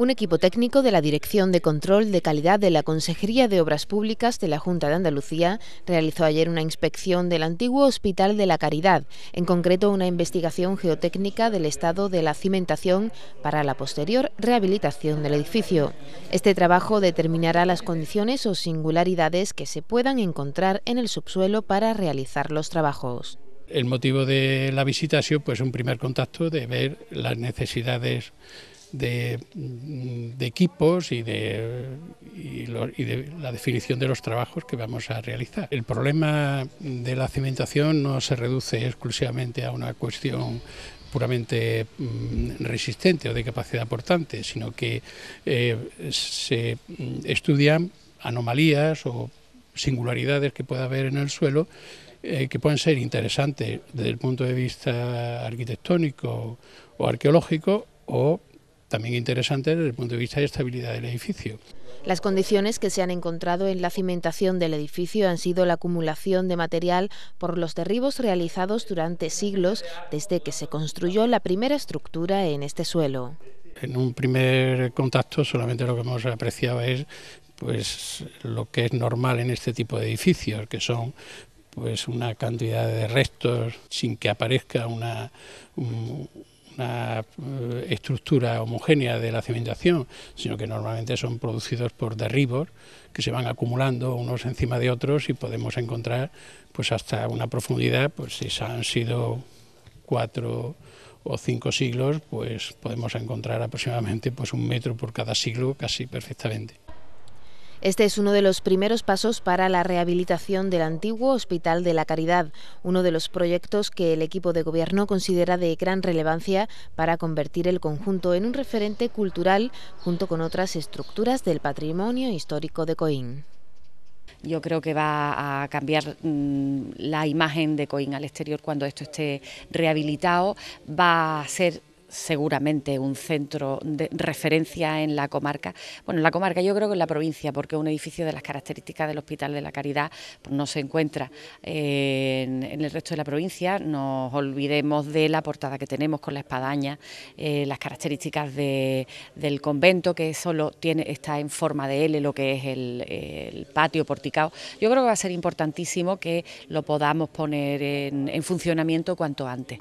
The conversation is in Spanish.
un equipo técnico de la Dirección de Control de Calidad de la Consejería de Obras Públicas de la Junta de Andalucía realizó ayer una inspección del antiguo Hospital de la Caridad, en concreto una investigación geotécnica del estado de la cimentación para la posterior rehabilitación del edificio. Este trabajo determinará las condiciones o singularidades que se puedan encontrar en el subsuelo para realizar los trabajos. El motivo de la visita ha sido pues un primer contacto de ver las necesidades de, equipos y de, la definición de los trabajos que vamos a realizar. El problema de la cimentación no se reduce exclusivamente a una cuestión puramente mm, resistente o de capacidad portante, sino que eh, se mm, estudian anomalías o singularidades que pueda haber en el suelo eh, que pueden ser interesantes desde el punto de vista arquitectónico o arqueológico o también interesante desde el punto de vista de estabilidad del edificio. Las condiciones que se han encontrado en la cimentación del edificio han sido la acumulación de material por los derribos realizados durante siglos desde que se construyó la primera estructura en este suelo. En un primer contacto solamente lo que hemos apreciado es pues lo que es normal en este tipo de edificios, que son pues una cantidad de restos sin que aparezca una, una eh, estructura homogénea de la cimentación, sino que normalmente son producidos por derribos que se van acumulando unos encima de otros y podemos encontrar pues hasta una profundidad, pues si han sido cuatro o cinco siglos, pues podemos encontrar aproximadamente pues un metro por cada siglo casi perfectamente. Este es uno de los primeros pasos para la rehabilitación del antiguo Hospital de la Caridad, uno de los proyectos que el equipo de gobierno considera de gran relevancia para convertir el conjunto en un referente cultural junto con otras estructuras del patrimonio histórico de Coín yo creo que va a cambiar mm, la imagen de Coín al exterior cuando esto esté rehabilitado, va a ser seguramente un centro de referencia en la comarca. Bueno, en la comarca yo creo que en la provincia, porque un edificio de las características del Hospital de la Caridad pues, no se encuentra eh, en, el resto de la provincia. Nos olvidemos de la portada que tenemos con la espadaña, eh, las características del convento, que solo tiene, está en forma de L, lo que es el, patio porticado. Yo creo que va a ser importantísimo que lo podamos poner en funcionamiento cuanto antes.